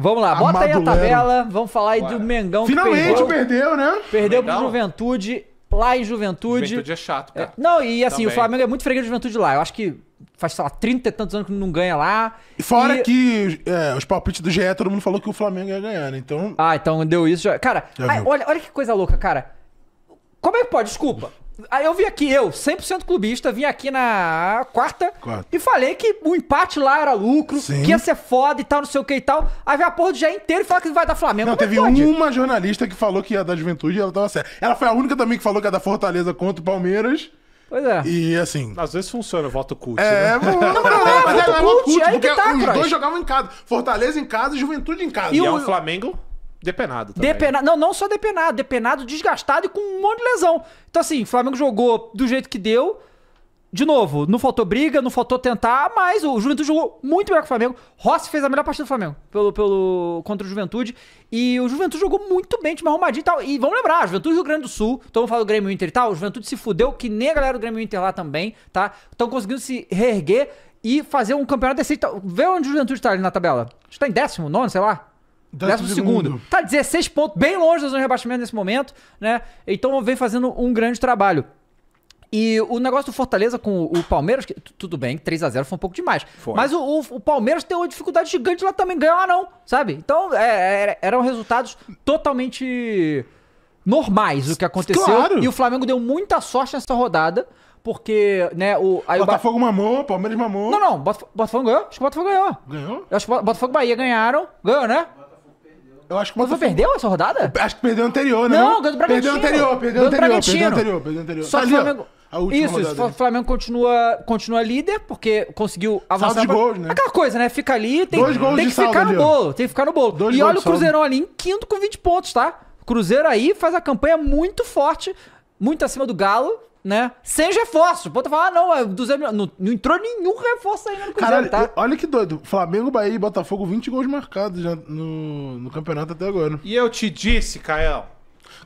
Vamos lá, bota aí a tabela. Vamos falar aí do Mengão Finalmente que perdeu. perdeu, né? Perdeu pro Juventude, lá em Juventude. Juventude é chato, é, cara. É, não, e assim, Também. o Flamengo é muito freguês de Juventude lá. Eu acho que faz, sei lá, 30 e tantos anos que não ganha lá. Fora e... que é, os palpites do GE, todo mundo falou que o Flamengo ia ganhar, né? Então... Ah, então deu isso já. Cara, já aí, olha, olha que coisa louca, cara. Como é que pode? Desculpa. Aí eu vim aqui, eu, 100% clubista, vim aqui na quarta, quarta, e falei que o empate lá era lucro, Sim. que ia ser foda e tal, não sei o que e tal. Aí vem a porra do dia inteiro e fala que vai dar Flamengo. Não, é teve uma jornalista que falou que ia da juventude e ela tava certa. Ela foi a única também que falou que ia da Fortaleza contra o Palmeiras. Pois é. E assim. Às vezes funciona o voto cult. É, né? não, não, não, é, é, é, voto cult, é, é, é, é, é, é, é, é, é, é, é, é, é, é, é, é, é, Depenado também. Não, não só depenado. Depenado, desgastado e com um monte de lesão. Então, assim, o Flamengo jogou do jeito que deu. De novo, não faltou briga, não faltou tentar, mas o Juventude jogou muito melhor que o Flamengo. Rossi fez a melhor partida do Flamengo pelo, pelo, contra o Juventude. E o Juventude jogou muito bem, time arrumadinho e tal. E vamos lembrar, Juventude Rio Grande do Sul, então vamos falar do Grêmio Inter e tal. O Juventude se fudeu, que nem a galera do Grêmio Inter lá também, tá? Estão conseguindo se reerguer e fazer um campeonato decente. Então, vê onde o Juventude tá ali na tabela. Acho que tá em décimo, nono, sei lá. Décimo segundo. segundo. Tá 16 pontos, bem longe da zona de rebaixamento nesse momento, né? Então vem fazendo um grande trabalho. E o negócio do Fortaleza com o Palmeiras, que, tudo bem, 3 a 0 foi um pouco demais. Foi. Mas o, o, o, Palmeiras tem uma dificuldade gigante lá também, ganhar não, sabe? Então é, é, eram resultados totalmente normais o que aconteceu. Claro. E o Flamengo deu muita sorte nessa rodada. Porque, né, o. Aí Botafogo o ba... mamou, Palmeiras mamou. Não, não, Botafogo, Botafogo ganhou. Acho que o Botafogo ganhou. Ganhou? Acho que Botafogo e Bahia ganharam. Ganhou, né? Eu acho que o Botafogo... perdeu essa rodada? Acho que perdeu a anterior, né? Não, ganhou do Bragantino. Perdeu anterior, perdeu anterior, perdeu anterior, perdeu anterior. Só tá ali, Flamengo... Isso, isso. o Flamengo continua, continua líder, porque conseguiu avançar. Saldo de gols, né? Aquela coisa, né? Fica ali, tem, Dois gols tem que ficar no bolo. Tem que ficar no bolo. Dois e olha o Cruzeirão ali em quinto com 20 pontos, tá? Cruzeiro aí faz a campanha muito forte, muito acima do Galo, né? Sem reforço. O Botafogo, ah, não, é 200 Não, não entrou nenhum reforço ainda no Cruzeiro, Caralho, tá? Olha que doido. Flamengo, Bahia e Botafogo, 20 gols marcados já no, no campeonato até agora. E eu te disse, Caio.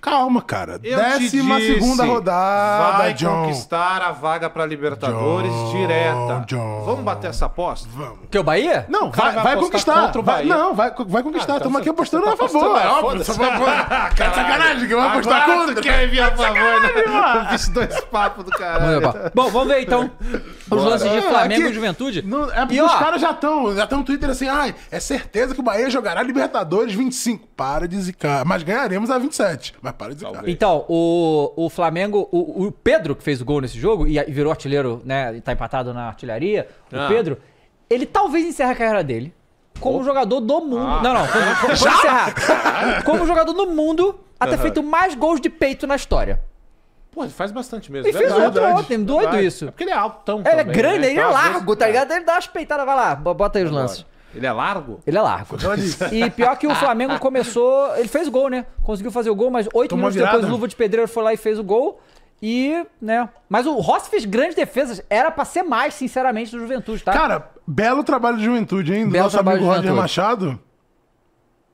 Calma, cara. Eu Décima disse, segunda rodada, vai John. conquistar a vaga para Libertadores John, direta. John. Vamos bater essa aposta? Vamos. Que o Bahia? Não, vai, vai, vai conquistar. Vai, não, vai, vai conquistar. Estamos ah, então aqui tá apostando tá a favor. É óbvio. Cara, tá sacanagem que vai apostar contra. Quer enviar a favor, tá né? Fiz dois papos do caralho. Bom, vamos ver então os lances de Flamengo e Juventude. é porque e, os caras já estão já estão no Twitter assim, ai, ah, é certeza que o Bahia jogará Libertadores 25. Para de zicar. Mas ganharemos a 27. Mas para de Então, o, o Flamengo, o, o, Pedro que fez o gol nesse jogo e virou artilheiro, né? Tá empatado na artilharia. Ah. O Pedro, ele talvez encerre a carreira dele como oh. jogador do ah. mundo. Ah. Não, não, como, como, encerrar. Como jogador do mundo a ter uhum. feito mais gols de peito na história. Pô, ele faz bastante mesmo. Ele é fez outro ontem, doido verdade. isso. É porque ele é alto tão Ele também, é grande, né? ele é, né? é então, largo, tá é. ligado? Ele dá as peitadas, vai lá, bota aí os lances. Ele é largo? Ele é largo. Então e pior que o Flamengo começou. Ele fez gol, né? Conseguiu fazer o gol, mas oito minutos virada. depois o Luva de Pedreiro foi lá e fez o gol. E, né? Mas o Rossi fez grandes defesas. Era pra ser mais, sinceramente, do Juventude, tá? Cara, belo trabalho de juventude, hein? Do belo nosso trabalho amigo Roger Machado.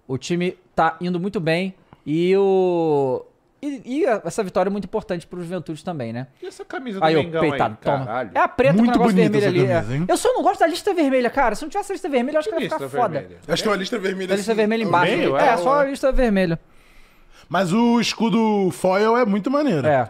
O time tá indo muito bem. E o. E, e, essa vitória é muito importante pro Juventude também, né? E essa camisa do aí, Mengão peitado, aí, toma. Caralho. É a preta muito com o negócio vermelho ali. É. Eu só não gosto da lista vermelha, cara. Se não tivesse a lista vermelha, eu acho que, que ia ficar foda. acho que é uma lista vermelha. A lista assim, vermelha embaixo. Meio, é, é, é, só a lista vermelha. Mas o escudo foil é muito maneiro. É.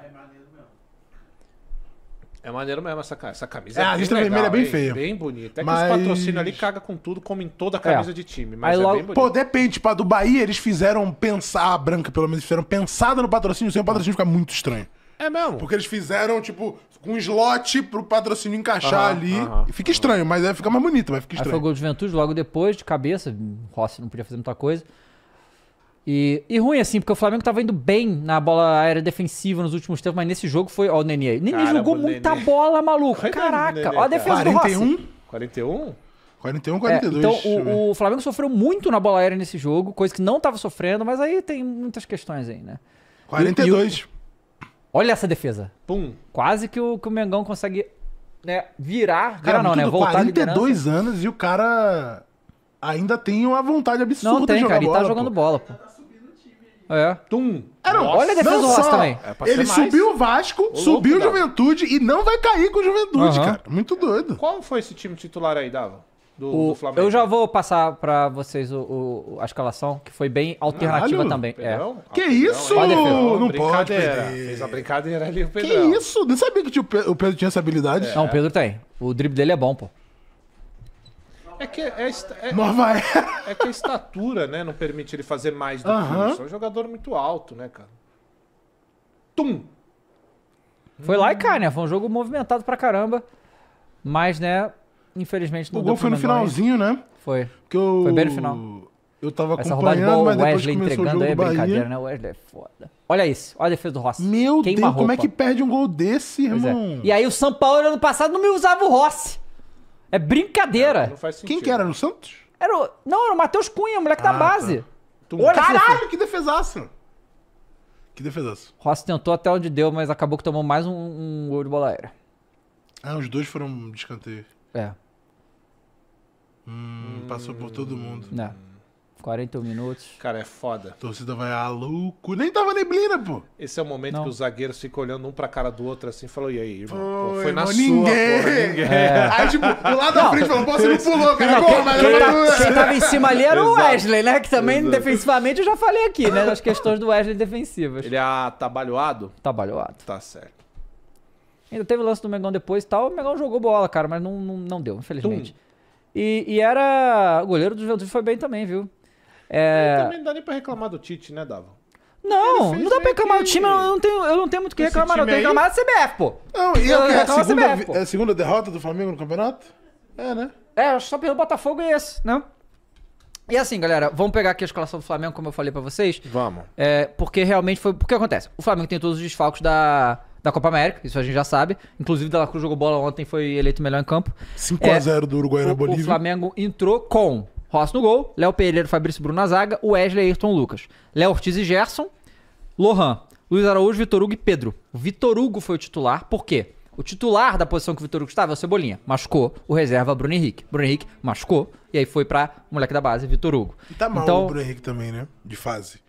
É maneiro mesmo essa, essa camisa. É, é a lista vermelha é bem feia. Bem bonita. É mas... que os patrocínios ali cagam com tudo, em toda a é. camisa é. de time. Mas Aí é logo... bem bonito. Pô, depende. Tipo, a do Bahia, eles fizeram pensar, a branca pelo menos, fizeram pensada no patrocínio, sem o patrocínio fica muito estranho. É mesmo? Porque eles fizeram, tipo, um slot pro patrocínio encaixar ali. e fica estranho, mas aí fica mais bonito, mas fica estranho. Aí foi o gol de Juventude logo depois, de cabeça. Rossi não podia fazer muita coisa. E, e ruim, assim, porque o Flamengo tava indo bem na bola aérea defensiva nos últimos tempos, mas nesse jogo foi. Ó, o Nenê. Nenê Caramba, jogou muita bola, maluco. Caraca. Nenê, ó a defesa 41? do Rossi. 41? 41, 42. É, então, o, o, Flamengo sofreu muito na bola aérea nesse jogo, coisa que não tava sofrendo, mas aí tem muitas questões aí, né? 42. E, e o... Olha essa defesa. Pum. Quase que o, que o Mengão consegue né, virar. Cara, cara não, né? Voltar 42 anos e o cara ainda tem uma vontade absurda Não tem, de jogar cara, tá bola. Ele tá jogando pô. bola, pô. É. Tum. É, não. Olha a defesa não do Vasco também. É ele subiu o Vasco, subiu o Juventude e não vai cair com o Juventude, uhum. cara. Muito doido. Qual foi esse time titular aí, Dava? Do, o, do Flamengo. Eu já vou passar para vocês o, o, a escalação, que foi bem alternativa Caralho. também. É. Ah, que Pedrão, isso? não pode perder. Fez a brincadeira ali o Pedro. Que isso? Não sabia que o Pedro tinha essa habilidade. É. Não, o Pedro tem. O drible dele é bom, pô. É que é, é, Nova era. é que a estatura, né, não permite ele fazer mais do Aham. que isso. É um jogador muito alto, né, cara? Tum! Foi lá e cá, né? Foi um jogo movimentado pra caramba. Mas, né, infelizmente não O gol foi no finalzinho, né? Foi. eu... Foi bem no final. Eu tava Essa roubada de acompanhando, bola, mas o depois Wesley começou o entregando jogo aí é brincadeira, né? O Wesley é foda. Olha isso, olha a defesa do Rossi. Meu Queima Deus, como é que perde um gol desse, é. irmão? E aí o São Paulo ano passado não me usava o Rossi. É brincadeira. Não, é, não faz sentido. Quem que era? No Santos? Era o... Não, era o Matheus Cunha, moleque ah, da base. Tá. Tu... Olha, Caralho, que defesaço! Que defesaço. Rossi tentou até onde deu, mas acabou que tomou mais um, um gol de bola aérea. Ah, os dois foram de escanteio. É. Hum, passou por todo mundo. É. 41 minutos. Cara, é foda. A torcida vai a louco. Nem tava neblina, pô. Esse é o momento Não. que os zagueiros ficam olhando um pra cara do outro assim e falam, e aí, irmão? Pô, foi na ninguém. sua, porra, ninguém. É. Aí, tipo, do lado da frente falou, pô, você não pulou, cara. Não, quem, tá, é. quem tava em cima ali era o Wesley, né? Que também, Exato. defensivamente, eu já falei aqui, né? Das questões do Wesley defensivas. Ele é atabalhoado? Atabalhoado. Tá certo. Ainda teve o lance do Megão depois e tal. O Megão jogou bola, cara, mas não, não, não deu, infelizmente. E, e era. O goleiro do Juventude foi bem também, viu? É... também não dá nem pra reclamar do Tite, né, Dava? Não, não dá pra reclamar do time, eu não tenho, eu não tenho muito o que reclamar, não. Eu tenho que reclamar da CBF, pô. Não, e é eu, eu, é a segunda, CBF, é a segunda derrota do Flamengo no campeonato? É, né? É, só pelo Botafogo e é esse, né? E assim, galera, vamos pegar aqui a escalação do Flamengo, como eu falei para vocês. Vamos. É, porque realmente foi. Porque acontece? O Flamengo tem todos os desfalques da, da Copa América, isso a gente já sabe. Inclusive, o Dela Cruz jogou bola ontem, foi eleito melhor em campo. 5x0 é, do Uruguai na Bolívia. O Flamengo entrou com Ross no gol, Léo Pereira, Fabrício Bruno na zaga, Wesley, Ayrton Lucas. Léo Ortiz e Gerson, Lohan, Luiz Araújo, Vitor Hugo e Pedro. O Vitor Hugo foi o titular, por quê? O titular da posição que o Vitor Hugo estava é o Cebolinha. Machucou o reserva Bruno Henrique. Bruno Henrique machucou e aí foi pra moleque da base, Vitor Hugo. E tá mal então... o Bruno Henrique também, né? De fase.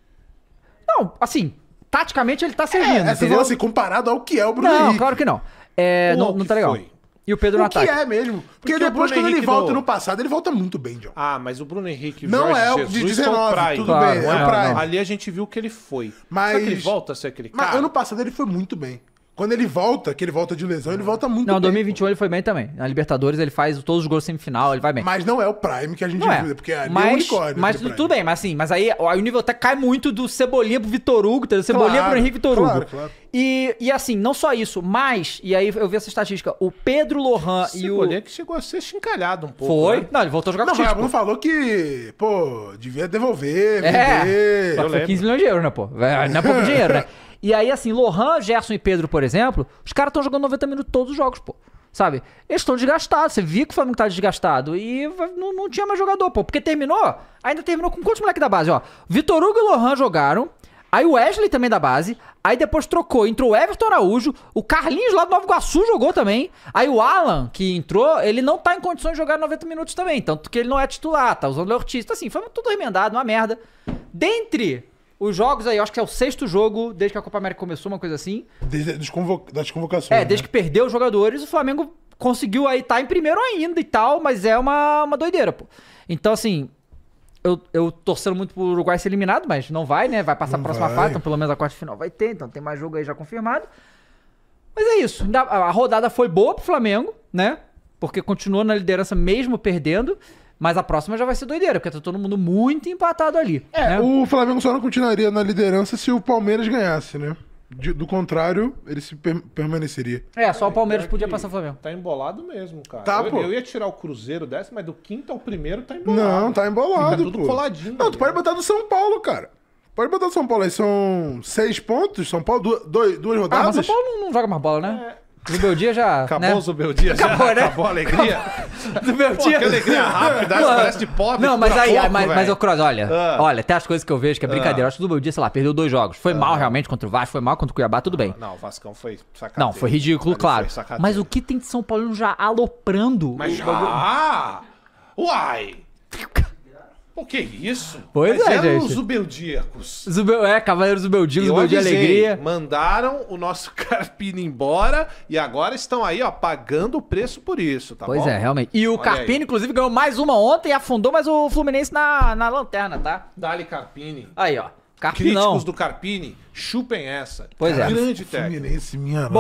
Não, assim, taticamente ele tá servindo. É, você falou assim, comparado ao que é o Bruno não, Henrique. Não, claro que não. É, não, não tá legal. Foi. E o Pedro o no ataque. que é mesmo. Porque, Porque depois, quando ele volta do... no passado, ele volta muito bem, John. Ah, mas o Bruno Henrique Não Jorge é o de 19, Prime. tudo claro, bem. É, é o Prime. Ali a gente viu que ele foi. Mas... Será que ele volta a ser aquele cara? Mas ano passado ele foi muito bem. Quando ele volta, que ele volta de lesão, ele volta muito não, bem. Não, 2021 pô. ele foi bem também. Na Libertadores ele faz todos os gols semifinal, ele vai bem. Mas não é o Prime que a gente não é. ajuda, é. porque ali é mas, é o unicórnio. Mas tudo bem, mas assim, mas aí, aí o nível até cai muito do Cebolinha pro Vitor Hugo, do Cebolinha claro, pro Henrique Vitor Hugo. Claro, claro. E, e assim, não só isso, mas, e aí eu vi essa estatística, o Pedro Lohan e o. Cebolinha que chegou a ser chincalhado um pouco. Foi? Né? Não, ele voltou a jogar não, com o Tite. Não, falou que, pô, devia devolver, é. vender. É, foi 15 milhões de euros, né, pô? Não é pouco dinheiro, né? E aí, assim, Lohan, Gerson e Pedro, por exemplo, os caras estão jogando 90 minutos todos os jogos, pô. Sabe? Eles estão desgastados. Você viu que o Flamengo tá desgastado. E não, não tinha mais jogador, pô. Porque terminou, ainda terminou com quantos moleque da base, ó. Vitor Hugo e Lohan jogaram. Aí o Wesley também da base. Aí depois trocou. Entrou o Everton Araújo. O Carlinhos lá do Nova Iguaçu jogou também. Aí o Alan, que entrou, ele não tá em condições de jogar 90 minutos também. Tanto que ele não é titular, tá usando o Ortiz. Então, assim, foi tudo remendado, uma merda. Dentre os jogos aí, eu acho que é o sexto jogo desde que a Copa América começou, uma coisa assim. Desde das, convocações. É, né? desde né? que perdeu os jogadores, o Flamengo conseguiu aí estar tá em primeiro ainda e tal, mas é uma, uma doideira, pô. Então, assim, eu, eu torcendo muito pro Uruguai ser eliminado, mas não vai, né? Vai passar não a próxima vai. fase, então pelo menos a quarta final vai ter, então tem mais jogo aí já confirmado. Mas é isso. A rodada foi boa pro Flamengo, né? Porque continuou na liderança mesmo perdendo. Mas a próxima já vai ser doideira, porque tá todo mundo muito empatado ali. É, né? o Flamengo só não continuaria na liderança se o Palmeiras ganhasse, né? De, do contrário, ele se per permaneceria. É, só é, o Palmeiras é podia passar o Flamengo. Tá embolado mesmo, cara. Tá, eu, pô. eu ia tirar o Cruzeiro dessa, mas do quinto ao primeiro tá embolado. Não, tá embolado. Tá tudo pô. coladinho. Não, ali, tu pode botar do São Paulo, cara. Pode botar do São Paulo aí. São seis pontos. São Paulo, duas, duas rodadas. Ah, mas São Paulo não, não joga mais bola, né? É. Zubeldia já. Né? Acabou né? o Zubeldia já? Acabou, né? Acabou a alegria. Zubeldia. Pô, que alegria rápida, parece de pobre. Não, mas aí, pouco, mas, mas, mas Cross, olha, ah. olha, até as coisas que eu vejo que é ah. brincadeira. acho que o Zubeldia, sei lá, perdeu dois jogos. Foi ah. mal realmente contra o Vasco, foi mal contra o Cuiabá, tudo bem. Não, o Vascão foi sacadeiro. Não, foi ridículo, claro. Foi mas o que tem de São Paulo já aloprando? Mas já? Uai! Pô, que isso? Pois Mas é, eram gente. os Zubeldíacos. Zubel, é, Cavaleiros Zubeldíacos, Zubeldia Alegria. Mandaram o nosso Carpino embora e agora estão aí, ó, pagando o preço por isso, tá pois bom? Pois é, realmente. E o Olha Carpini, aí. inclusive, ganhou mais uma ontem e afundou mais o Fluminense na, na lanterna, tá? Dali Carpini. Aí, ó. Carpinão. Críticos do Carpini, chupem essa. Pois é. Grande técnico. Fluminense, minha Bom,